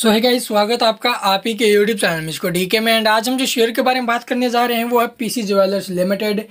सो है गाइस स्वागत आपका आप ही के यूट्यूब चैनल में इसको डीके में एंड आज हम जो शेयर के बारे में बात करने जा रहे हैं वो है पीसी ज्वेलर्स लिमिटेड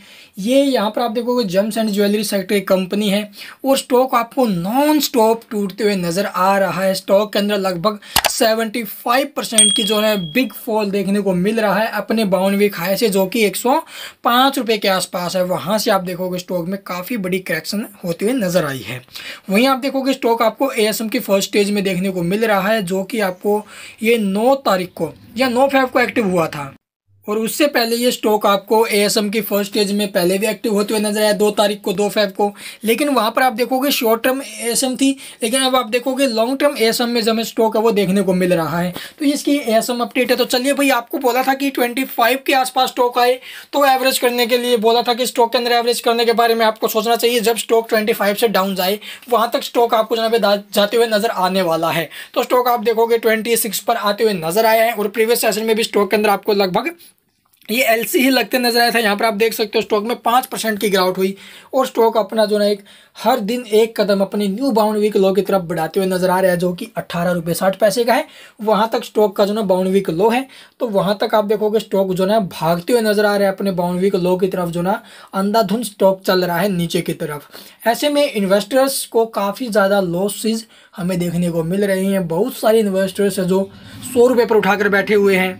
ये यहाँ पर आप देखोगे जम्स एंड ज्वेलरी सेक्टर एक कंपनी है और स्टॉक आपको नॉन स्टॉप टूटते हुए नज़र आ रहा है स्टॉक के अंदर लगभग 75 परसेंट की जो है बिग फॉल देखने को मिल रहा है अपने बावन वीक हाई से जो कि एक सौ के आसपास है वहाँ से आप देखोगे स्टॉक में काफ़ी बड़ी करेक्शन होती हुई नज़र आई है वहीं आप देखोगे स्टॉक आपको ए की फर्स्ट स्टेज में देखने को मिल रहा है जो कि आपको ये नौ तारीख को या 9 फेब को एक्टिव हुआ था और उससे पहले ये स्टॉक आपको एएसएम की फर्स्ट स्टेज में पहले भी एक्टिव होते हुए नजर आया दो तारीख को दो फेब को लेकिन वहाँ पर आप देखोगे शॉर्ट टर्म एएसएम थी लेकिन अब आप देखोगे लॉन्ग टर्म एएसएम में जो हमें स्टॉक है वो देखने को मिल रहा है तो इसकी एएसएम अपडेट है तो चलिए भाई आपको बोला था कि ट्वेंटी के आसपास स्टॉक आए तो एवरेज करने के लिए बोला था कि स्टॉक के अंदर एवरेज करने के बारे में आपको सोचना चाहिए जब स्टॉक ट्वेंटी से डाउन जाए वहाँ तक स्टॉक आपको जहाँ पे जाते हुए नजर आने वाला है तो स्टॉक आप देखोगे ट्वेंटी पर आते हुए नजर आया है और प्रीवियस सेशन में भी स्टॉक के अंदर आपको लगभग ये एलसी ही लगते नजर आया था यहाँ पर आप देख सकते हो स्टॉक में पाँच परसेंट की गिरावट हुई और स्टॉक अपना जो ना एक हर दिन एक कदम अपने न्यू बाउंड वीक लो की तरफ बढ़ाते हुए नजर आ रहा है जो कि अट्ठारह रुपये साठ पैसे का है वहाँ तक स्टॉक का जो ना बाउंड वीक लो है तो वहाँ तक आप देखोगे स्टॉक जो ना भागते हुए नजर आ रहे हैं अपने बाउंड वीक लो की तरफ जो ना अंधाधुन स्टॉक चल रहा है नीचे की तरफ ऐसे में इन्वेस्टर्स को काफ़ी ज़्यादा लॉसेज हमें देखने को मिल रही हैं बहुत सारे इन्वेस्टर्स हैं जो सौ रुपये पर उठाकर बैठे हुए हैं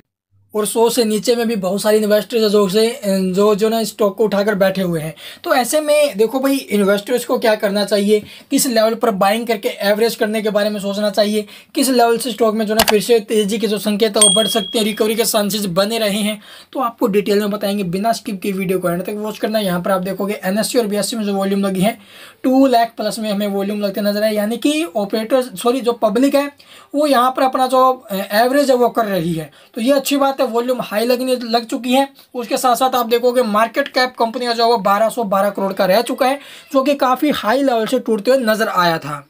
और सौ से नीचे में भी बहुत सारे इन्वेस्टर्स है जो से अं, जो जो ना स्टॉक को उठाकर बैठे हुए हैं तो ऐसे में देखो भाई इन्वेस्टर्स को क्या करना चाहिए किस लेवल पर बाइंग करके एवरेज करने के बारे में सोचना चाहिए किस लेवल से स्टॉक में जो ना फिर से तेज़ी के जो संकेत है वो बढ़ सकते हैं रिकवरी के चांसेस बने रहे हैं तो आपको डिटेल में बताएंगे बिना स्किप की वीडियो को एंड तक वॉच करना यहाँ पर आप देखोगे एन और बी में जो वॉल्यूम लगी है टू लैख प्लस में हमें वॉल्यूम लगते नजर आए यानी कि ऑपरेटर सॉरी जो पब्लिक है वो यहाँ पर अपना जो एवरेज है वो कर रही है तो ये अच्छी बात है वॉल्यूम हाई लगने लग चुकी है उसके साथ साथ आप देखोगे मार्केट कैप कंपनी का जो है वो बारह करोड़ का रह चुका है जो कि काफ़ी हाई लेवल से टूटते हुए नजर आया था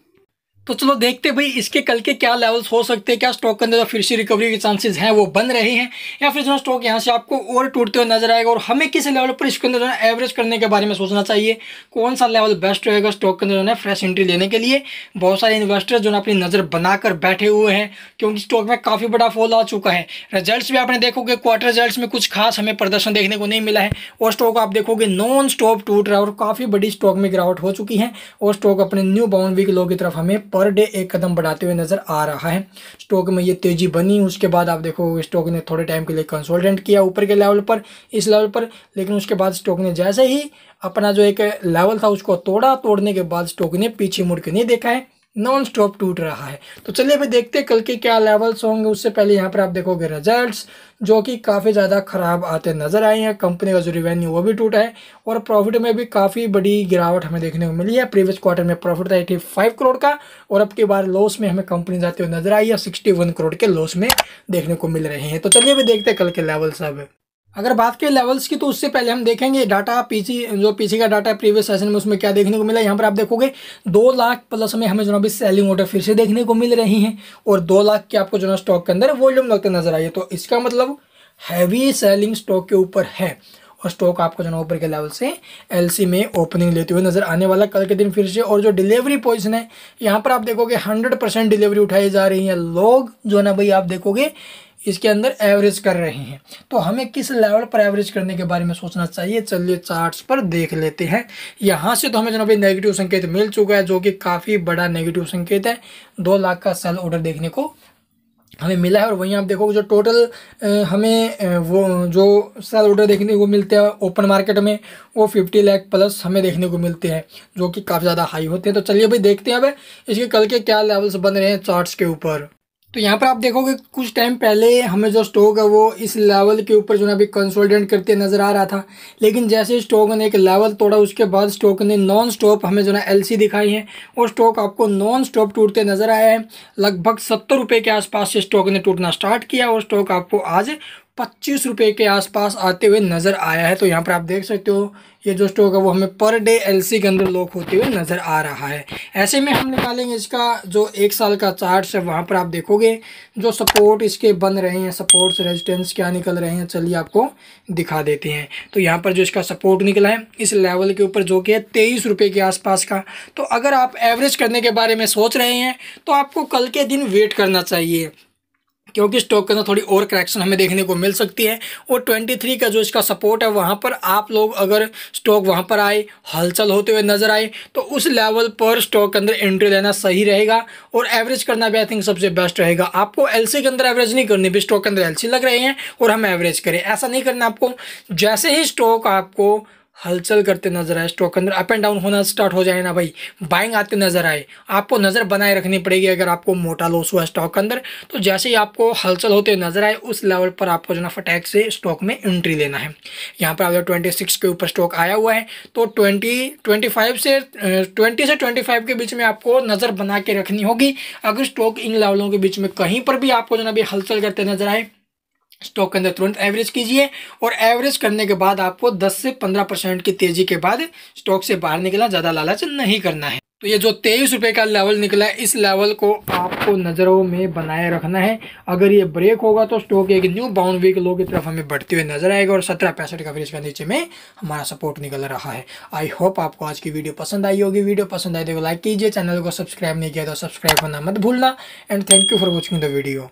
तो चलो देखते भाई इसके कल के क्या लेवल्स हो सकते हैं क्या स्टॉक के अंदर फिर से रिकवरी के चांसेस हैं वो बन रहे हैं या फिर जो है स्टॉक यहाँ से आपको और टूटते हुए नजर आएगा और हमें किस लेवल पर इसके अंदर जो है एवरेज करने के बारे में सोचना चाहिए कौन सा लेवल बेस्ट रहेगा स्टॉक के अंदर जो है फ्रेश एंट्री लेने के लिए बहुत सारे इन्वेस्टर्स जो है अपनी नज़र बनाकर बैठे हुए हैं क्योंकि स्टॉक में काफ़ी बड़ा फॉल आ चुका है रिजल्ट भी आपने देखोगे क्वार्टर रिजल्ट में कुछ खास हमें प्रदर्शन देखने को नहीं मिला है और स्टॉक आप देखोगे नॉन स्टॉप टूट रहा है और काफ़ी बड़ी स्टॉक में गिरावट हो चुकी है और स्टॉक अपने न्यू बाउंड वीक लो की तरफ हमें पर डे एक कदम बढ़ाते हुए नज़र आ रहा है स्टॉक में ये तेज़ी बनी उसके बाद आप देखो स्टॉक ने थोड़े टाइम के लिए कंसोल्टेंट किया ऊपर के लेवल पर इस लेवल पर लेकिन उसके बाद स्टॉक ने जैसे ही अपना जो एक लेवल था उसको तोड़ा तोड़ने के बाद स्टॉक ने पीछे मुड़ के नहीं देखा है नॉन स्टॉप टूट रहा है तो चलिए अभी देखते हैं कल के क्या लेवल्स होंगे उससे पहले यहाँ पर आप देखोगे रिजल्ट्स जो कि काफ़ी ज़्यादा ख़राब आते नज़र आए हैं कंपनी का जो रिवेन्यू वो भी टूटा है और प्रॉफिट में भी काफ़ी बड़ी गिरावट हमें देखने को मिली है प्रीवियस क्वार्टर में प्रॉफिट था एटी फाइव करोड़ का और अब की बार लॉस में हमें कंपनी जाती हुए नज़र आई है सिक्सटी वन करोड़ के लॉस में देखने को मिल रहे हैं तो चलिए अभी देखते हैं कल के लेवल्स अब अगर बात के लेवल्स की तो उससे पहले हम देखेंगे डाटा पीसी जो पीसी का डाटा है प्रीवियस सेशन में उसमें क्या देखने को मिला यहाँ पर आप देखोगे दो लाख प्लस में हमें जो अभी सेलिंग ऑर्डर फिर से देखने को मिल रही हैं और दो लाख के आपको जो ना स्टॉक के अंदर वॉल्यूम लगते नजर आई है तो इसका मतलब हैवी सेलिंग स्टॉक के ऊपर है और स्टॉक आपको जो है ऊपर के लेवल से एल में ओपनिंग लेते हुए नजर आने वाला कल के दिन फिर से और जो डिलीवरी पॉइंट है यहाँ पर आप देखोगे हंड्रेड परसेंट डिलीवरी उठाई जा रही है लोग जो है ना भाई आप देखोगे इसके अंदर एवरेज कर रहे हैं तो हमें किस लेवल पर एवरेज करने के बारे में सोचना चाहिए चलिए चार्ट्स पर देख लेते हैं यहाँ से तो हमें जनाब नेगेटिव संकेत मिल चुका है जो कि काफ़ी बड़ा नेगेटिव संकेत है दो लाख का सेल ऑर्डर देखने को हमें मिला है और वहीं आप देखोगे जो टोटल हमें वो जो सेल ऑर्डर देखने को मिलते हैं ओपन मार्केट में वो फिफ्टी लाख प्लस हमें देखने को मिलते हैं जो कि काफ़ी ज़्यादा हाई होते हैं तो चलिए भाई देखते हैं अब इसके कल के क्या लेवल्स बन रहे हैं चार्ट्स के ऊपर तो यहाँ पर आप देखोगे कुछ टाइम पहले हमें जो स्टॉक है वो इस लेवल के ऊपर जो है अभी कंसोलिडेट करते नज़र आ रहा था लेकिन जैसे स्टॉक ने एक लेवल तोड़ा उसके बाद स्टॉक ने नॉन स्टॉप हमें जो है एलसी दिखाई है और स्टॉक आपको नॉन स्टॉप टूटते नज़र आया है लगभग सत्तर रुपये के आसपास से स्टॉक ने टूटना स्टार्ट किया और स्टॉक आपको आज पच्चीस रुपये के आसपास आते हुए नज़र आया है तो यहाँ पर आप देख सकते हो ये जो स्टॉक है वो हमें पर डे एलसी के अंदर लॉक होते हुए नज़र आ रहा है ऐसे में हम निकालेंगे इसका जो एक साल का चार्ट है वहाँ पर आप देखोगे जो सपोर्ट इसके बन रहे हैं सपोर्ट्स रेजिस्टेंस क्या निकल रहे हैं चलिए आपको दिखा देते हैं तो यहाँ पर जो इसका सपोर्ट निकला है इस लेवल के ऊपर जो कि है तेईस रुपये के आसपास का तो अगर आप एवरेज करने के बारे में सोच रहे हैं तो आपको कल के दिन वेट करना चाहिए क्योंकि स्टॉक के अंदर थोड़ी और करेक्शन हमें देखने को मिल सकती है और ट्वेंटी थ्री का जो इसका सपोर्ट है वहाँ पर आप लोग अगर स्टॉक वहाँ पर आए हलचल होते हुए नजर आए तो उस लेवल पर स्टॉक के अंदर एंट्री लेना सही रहेगा और एवरेज करना भी आई थिंक सबसे बेस्ट रहेगा आपको एल के अंदर एवरेज नहीं करनी भी स्टॉक के अंदर एल लग रहे हैं और हम एवरेज करें ऐसा नहीं करना आपको जैसे ही स्टॉक आपको हलचल करते नजर आए स्टॉक अंदर अप एंड डाउन होना स्टार्ट हो जाए ना भाई बाइंग आते नजर आए आपको नज़र बनाए रखनी पड़ेगी अगर आपको मोटा लॉस हुआ स्टॉक अंदर तो जैसे ही आपको हलचल होते नजर आए उस लेवल पर आपको जो ना फटैक से स्टॉक में एंट्री लेना है यहाँ पर आप ट्वेंटी सिक्स के ऊपर स्टॉक आया हुआ है तो ट्वेंटी ट्वेंटी फाइव से ट्वेंटी से ट्वेंटी फाइव के बीच में आपको नज़र बना के रखनी होगी अगर स्टॉक इन लेवलों के बीच में कहीं पर भी आपको जो ना अभी हलचल करते नजर आए स्टॉक के अंदर तुरंत एवरेज कीजिए और एवरेज करने के बाद आपको 10 से 15 परसेंट की तेजी के बाद स्टॉक से बाहर निकलना ज़्यादा लालच नहीं करना है तो ये जो तेईस रुपए का लेवल निकला है इस लेवल को आपको नज़रों में बनाए रखना है अगर ये ब्रेक होगा तो स्टॉक एक न्यू बाउंड वीक लो की तरफ हमें बढ़ते हुए नजर आएगा और सत्रह पैंसठ का फ्रिज का नीचे में हमारा सपोर्ट निकल रहा है आई होप आपको आज की वीडियो पसंद आई होगी वीडियो पसंद आई तो लाइक कीजिए चैनल को सब्सक्राइब नहीं किया तो सब्सक्राइब करना मत भूलना and thank you for watching the video